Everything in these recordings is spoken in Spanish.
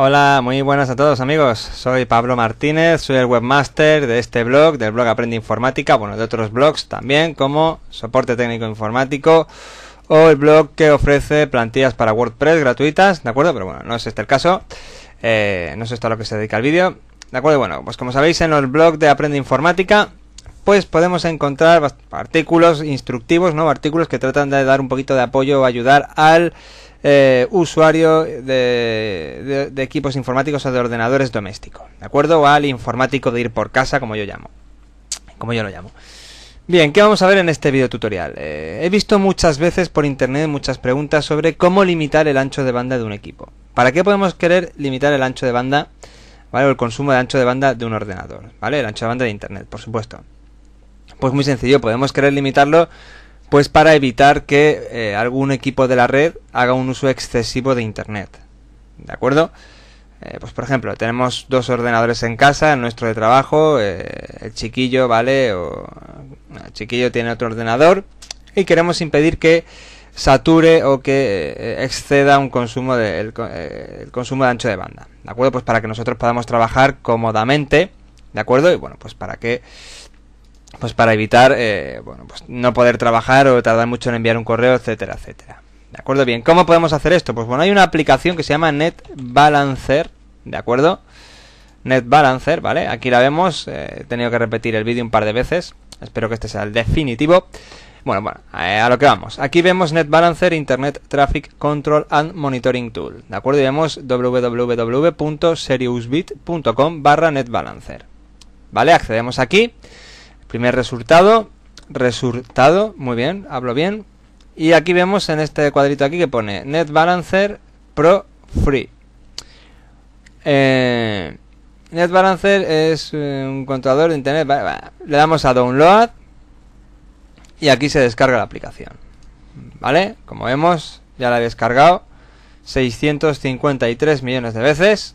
Hola, muy buenas a todos amigos. Soy Pablo Martínez, soy el webmaster de este blog, del blog Aprende Informática, bueno, de otros blogs también, como Soporte Técnico Informático o el blog que ofrece plantillas para WordPress gratuitas, ¿de acuerdo? Pero bueno, no es este el caso. Eh, no es esto a lo que se dedica el vídeo. ¿De acuerdo? Bueno, pues como sabéis en el blog de Aprende Informática, pues podemos encontrar artículos instructivos, ¿no? Artículos que tratan de dar un poquito de apoyo o ayudar al eh, usuario de, equipos informáticos o de ordenadores domésticos, ¿de acuerdo? O al informático de ir por casa, como yo llamo, como yo lo llamo. Bien, ¿qué vamos a ver en este video tutorial? Eh, he visto muchas veces por internet muchas preguntas sobre cómo limitar el ancho de banda de un equipo. ¿Para qué podemos querer limitar el ancho de banda, ¿vale? O el consumo de ancho de banda de un ordenador, ¿vale? El ancho de banda de internet, por supuesto. Pues muy sencillo, podemos querer limitarlo pues para evitar que eh, algún equipo de la red haga un uso excesivo de Internet. ¿De acuerdo? Eh, pues por ejemplo, tenemos dos ordenadores en casa, en nuestro de trabajo, eh, el chiquillo, ¿vale? O, el chiquillo tiene otro ordenador y queremos impedir que sature o que exceda un consumo de, el consumo de ancho de banda. ¿De acuerdo? Pues para que nosotros podamos trabajar cómodamente, ¿de acuerdo? Y bueno, pues para que pues para evitar eh, bueno, pues no poder trabajar o tardar mucho en enviar un correo, etcétera, etcétera. ¿De acuerdo? Bien, ¿cómo podemos hacer esto? Pues bueno, hay una aplicación que se llama Net Balancer, ¿de acuerdo? Net Balancer, ¿vale? Aquí la vemos, eh, he tenido que repetir el vídeo un par de veces, espero que este sea el definitivo. Bueno, bueno, eh, a lo que vamos. Aquí vemos Net Balancer Internet Traffic Control and Monitoring Tool, ¿de acuerdo? Y vemos www.seriousbit.com barra Net Balancer, ¿vale? Accedemos aquí. Primer resultado, resultado, muy bien, hablo bien. Y aquí vemos en este cuadrito aquí que pone Net Balancer Pro Free. Eh, NetBalancer es eh, un controlador de internet. Le damos a download y aquí se descarga la aplicación. ¿Vale? Como vemos, ya la he descargado 653 millones de veces.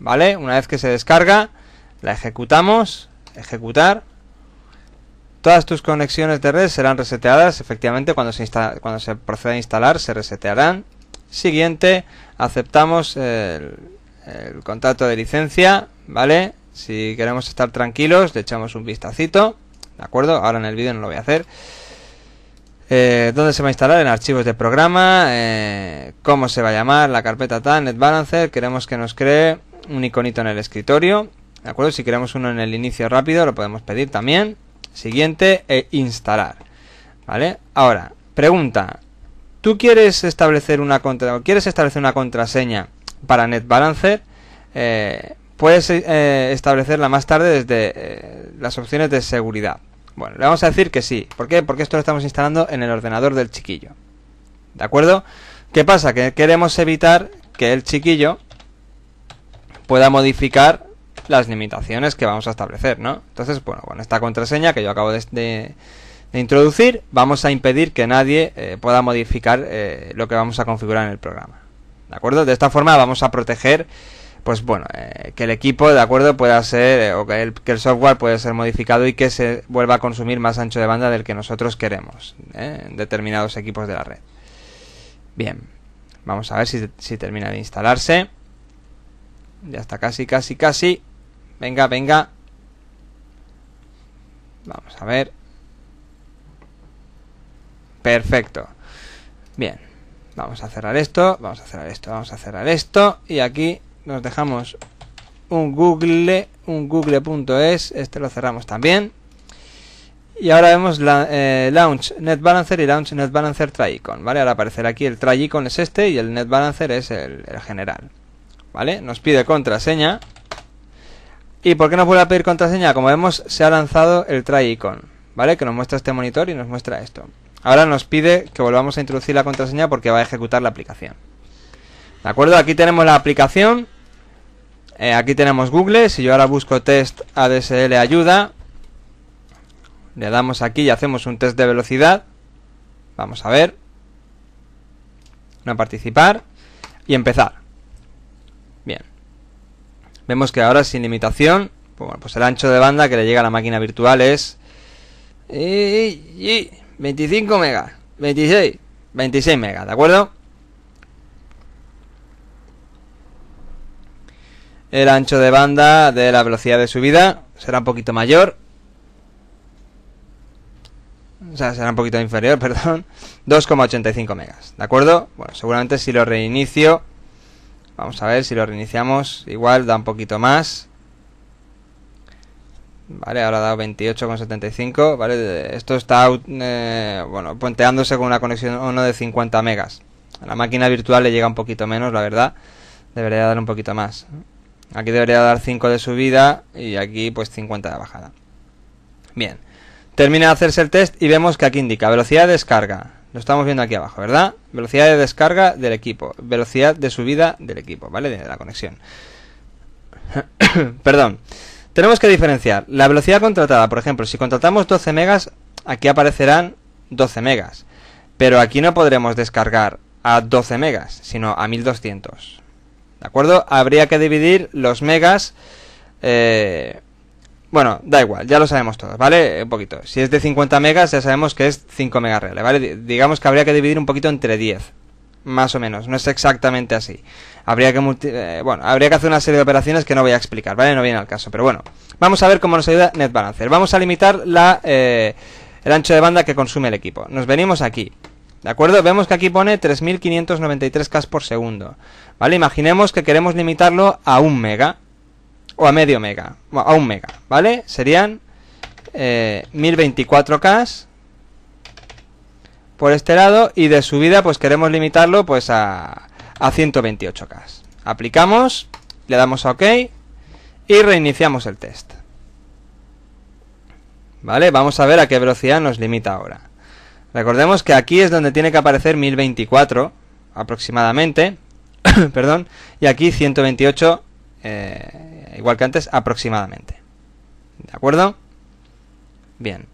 ¿Vale? Una vez que se descarga, la ejecutamos, ejecutar Todas tus conexiones de red serán reseteadas, efectivamente cuando se, cuando se proceda a instalar se resetearán. Siguiente, aceptamos el, contrato de licencia, ¿vale? Si queremos estar tranquilos, le echamos un vistacito, ¿de acuerdo? Ahora en el vídeo no lo voy a hacer. Eh, dónde se va a instalar, en archivos de programa, eh, cómo se va a llamar, la carpeta TAN, NetBalancer, queremos que nos cree un iconito en el escritorio, ¿de acuerdo? Si queremos uno en el inicio rápido, lo podemos pedir también. Siguiente e instalar. ¿Vale? Ahora, pregunta. ¿Tú quieres establecer una quieres establecer una contraseña para NetBalancer? Eh, puedes eh, establecerla más tarde desde las opciones de seguridad. Bueno, le vamos a decir que sí. ¿Por qué? Porque esto lo estamos instalando en el ordenador del chiquillo. ¿De acuerdo? ¿Qué pasa? Que queremos evitar que el chiquillo pueda modificar las limitaciones que vamos a establecer, ¿no? Entonces, bueno, con esta contraseña que yo acabo de, introducir, vamos a impedir que nadie eh, pueda modificar eh, lo que vamos a configurar en el programa. ¿De acuerdo? De esta forma vamos a proteger, pues bueno, eh, que el equipo, ¿de acuerdo? Pueda ser, o que el, software pueda ser modificado y que se vuelva a consumir más ancho de banda del que nosotros queremos en determinados equipos de la red. Bien, vamos a ver si, si termina de instalarse. Ya está casi, casi, casi. Venga, venga. Vamos a ver. Perfecto. Bien. Vamos a cerrar esto, vamos a cerrar esto, vamos a cerrar esto. Y aquí nos dejamos un google, un google.es. Este lo cerramos también. Y ahora vemos la, eh, Launch Net y Launch Net Balancer ¿vale? Ahora aparecerá aquí el icon es este y el Net Balancer es el, el general, ¿vale? Nos pide contraseña. ¿Y por qué nos vuelve a pedir contraseña? Como vemos, se ha lanzado el try icon, ¿vale? Que nos muestra este monitor y nos muestra esto. Ahora nos pide que volvamos a introducir la contraseña porque va a ejecutar la aplicación. ¿De acuerdo? Aquí tenemos la aplicación. Eh, aquí tenemos Google. Si yo ahora busco test ADSL ayuda, le damos aquí y hacemos un test de velocidad. Vamos a ver. No participar. Y empezar. Vemos que ahora sin limitación, pues bueno, pues el ancho de banda que le llega a la máquina virtual es... Y, 25 megas, 26, 26 megas, ¿de acuerdo? El ancho de banda de la velocidad de subida será un poquito mayor. O sea, será un poquito inferior, perdón. 2,85 megas, ¿de acuerdo? Bueno, seguramente si lo reinicio Vamos a ver si lo reiniciamos. Igual da un poquito más. Vale, ahora dado 28,75. Vale, esto está eh, bueno, puenteándose con una conexión 1 de 50 megas. A la máquina virtual le llega un poquito menos, la verdad. Debería dar un poquito más. Aquí debería dar 5 de subida y aquí pues 50 de bajada. Bien. Termina de hacerse el test y vemos que aquí indica velocidad de descarga. Lo estamos viendo aquí abajo, ¿verdad? Velocidad de descarga del equipo. Velocidad de subida del equipo, ¿vale? De la conexión. Perdón. Tenemos que diferenciar la velocidad contratada. Por ejemplo, si contratamos 12 megas, aquí aparecerán 12 megas. Pero aquí no podremos descargar a 12 megas, sino a 1200. ¿De acuerdo? Habría que dividir los megas eh, bueno, da igual, ya lo sabemos todos, ¿vale? Un poquito. Si es de 50 megas, ya sabemos que es 5 megas reales, ¿vale? digamos que habría que dividir un poquito entre 10. Más o menos, no es exactamente así. Habría que eh, bueno, habría que hacer una serie de operaciones que no voy a explicar, ¿vale? No viene al caso, pero bueno. Vamos a ver cómo nos ayuda NetBalancer. Vamos a limitar la, eh, el ancho de banda que consume el equipo. Nos venimos aquí. ¿De acuerdo? Vemos que aquí pone 3593K por segundo. ¿Vale? Imaginemos que queremos limitarlo a 1 mega o a medio mega, a un mega, ¿vale? Serían 1024K eh, por este lado y de subida pues queremos limitarlo pues a, a 128K. Aplicamos, le damos a OK y reiniciamos el test. ¿Vale? Vamos a ver a qué velocidad nos limita ahora. Recordemos que aquí es donde tiene que aparecer 1024 aproximadamente, perdón, y aquí 128 eh, igual que antes, aproximadamente. ¿De acuerdo? Bien.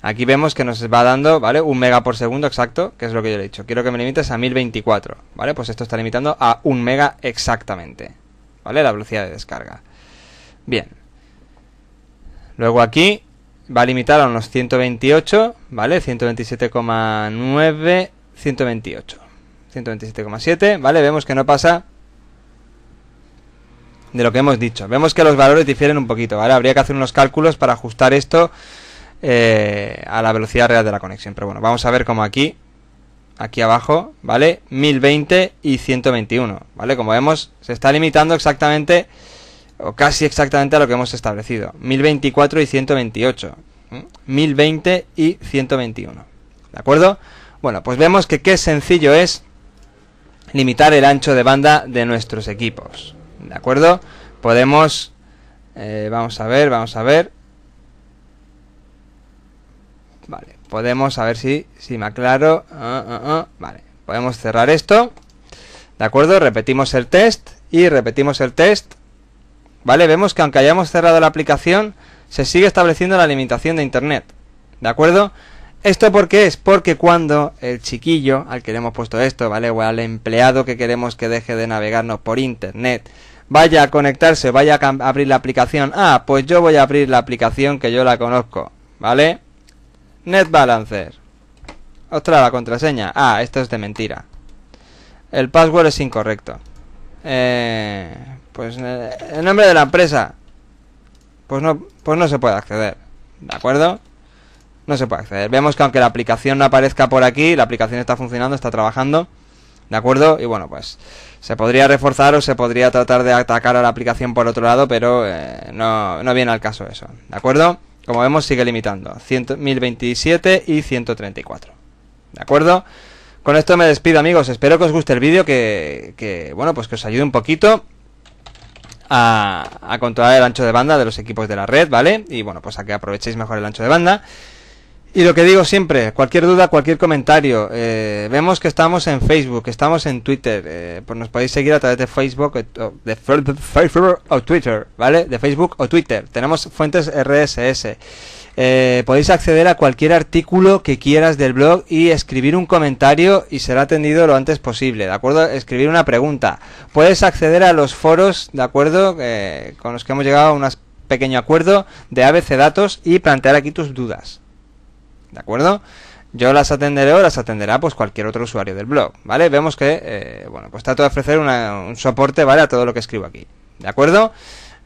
Aquí vemos que nos va dando, ¿vale? Un mega por segundo exacto, que es lo que yo le he dicho. Quiero que me limites a 1024, ¿vale? Pues esto está limitando a un mega exactamente, ¿vale? La velocidad de descarga. Bien. Luego aquí va a limitar a unos 128, ¿vale? 127,9, 128. 127,7, ¿vale? Vemos que no pasa de lo que hemos dicho. Vemos que los valores difieren un poquito, ahora Habría que hacer unos cálculos para ajustar esto eh, a la velocidad real de la conexión. Pero bueno, vamos a ver como aquí, aquí abajo, ¿vale? 1020 y 121, ¿vale? Como vemos, se está limitando exactamente, o casi exactamente a lo que hemos establecido. 1024 y 128. 1020 y 121. ¿De acuerdo? Bueno, pues vemos que qué sencillo es limitar el ancho de banda de nuestros equipos. ¿De acuerdo? Podemos... Eh, vamos a ver, vamos a ver. Vale, podemos, a ver si, si me aclaro. Ah, ah, ah. Vale, podemos cerrar esto. ¿De acuerdo? Repetimos el test y repetimos el test. ¿Vale? Vemos que aunque hayamos cerrado la aplicación, se sigue estableciendo la limitación de Internet. ¿De acuerdo? ¿Esto por qué es? Porque cuando el chiquillo al que le hemos puesto esto, ¿vale? O al empleado que queremos que deje de navegarnos por Internet, Vaya a conectarse, vaya a abrir la aplicación. Ah, pues yo voy a abrir la aplicación que yo la conozco, ¿vale? NetBalancer. Balancer. la contraseña. Ah, esto es de mentira. El password es incorrecto. Eh, pues el eh, nombre de la empresa. Pues no, pues no se puede acceder. ¿De acuerdo? No se puede acceder. Vemos que aunque la aplicación no aparezca por aquí, la aplicación está funcionando, está trabajando. ¿De acuerdo? Y bueno, pues se podría reforzar o se podría tratar de atacar a la aplicación por otro lado, pero eh, no, no viene al caso eso. ¿De acuerdo? Como vemos, sigue limitando. 1027 y 134. ¿De acuerdo? Con esto me despido amigos, espero que os guste el vídeo, que, que bueno, pues que os ayude un poquito a, a controlar el ancho de banda de los equipos de la red, ¿vale? Y bueno, pues a que aprovechéis mejor el ancho de banda. Y lo que digo siempre, cualquier duda, cualquier comentario, eh, vemos que estamos en Facebook, estamos en Twitter, eh, pues nos podéis seguir a través de Facebook, eh, o de o Twitter, ¿vale? De Facebook o Twitter. Tenemos fuentes RSS. podéis acceder a cualquier artículo que quieras del blog y escribir un comentario y será atendido lo antes posible, ¿de acuerdo? Escribir una pregunta. Puedes acceder a los foros, ¿de acuerdo? con los que hemos llegado a un pequeño acuerdo de ABC Datos y plantear aquí tus dudas. ¿de acuerdo? Yo las atenderé o las atenderá pues cualquier otro usuario del blog, ¿vale? Vemos que, eh, bueno, pues trato de ofrecer un soporte, ¿vale? A todo lo que escribo aquí, ¿de acuerdo?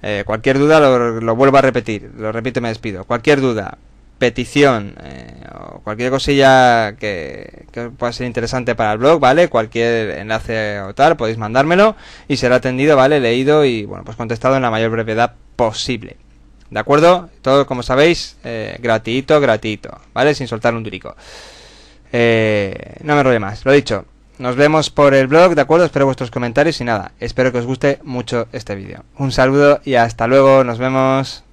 Eh, cualquier duda lo, vuelvo a repetir, lo repito y me despido. Cualquier duda, petición eh, o cualquier cosilla que, que, pueda ser interesante para el blog, ¿vale? Cualquier enlace o tal, podéis mandármelo y será atendido, ¿vale? Leído y, bueno, pues contestado en la mayor brevedad posible. ¿De acuerdo? Todo, como sabéis, eh, gratuito, gratuito, ¿vale? Sin soltar un durico. Eh, no me roye más, lo dicho. Nos vemos por el blog, ¿de acuerdo? Espero vuestros comentarios y nada, espero que os guste mucho este vídeo. Un saludo y hasta luego, nos vemos.